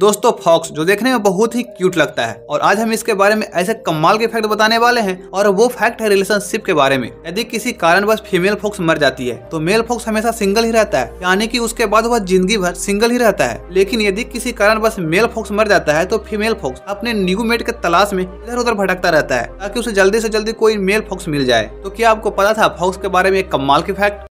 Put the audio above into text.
दोस्तों फॉक्स जो देखने में बहुत ही क्यूट लगता है और आज हम इसके बारे में ऐसे कमाल के फैक्ट बताने वाले हैं और वो फैक्ट है रिलेशनशिप के बारे में यदि किसी कारणवश फीमेल फॉक्स मर जाती है तो मेल फॉक्स हमेशा सिंगल ही रहता है यानी कि उसके बाद वह जिंदगी भर सिंगल ही रहता है लेकिन यदि किसी कारणवश मेल फॉक्स मर जाता है तो फीमेल फॉक्स अपने न्यू मेट के तलाश में इधर उधर भटकता रहता है ताकि उसे जल्दी से जल्दी कोई मेल फॉक्स मिल जाए तो क्या आपको पता था फॉक्स के बारे में एक कमाल की फैक्ट